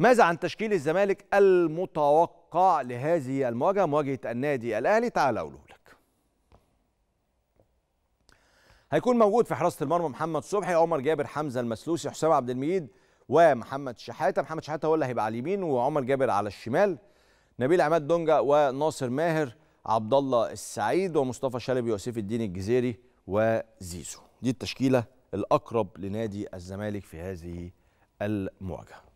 ماذا عن تشكيل الزمالك المتوقع لهذه المواجهة مواجهة النادي الأهلي تعال أقوله لك هيكون موجود في حراسة المرمى محمد صبحي عمر جابر حمزة المسلوسي حسام عبد المجيد ومحمد شحاتة محمد شحاتة هو اللي هيبقى على اليمين وعمر جابر على الشمال نبيل عماد دونجا وناصر ماهر عبد الله السعيد ومصطفى شلبي وسيف الدين الجزيري وزيزو دي التشكيله الاقرب لنادي الزمالك في هذه المواجهه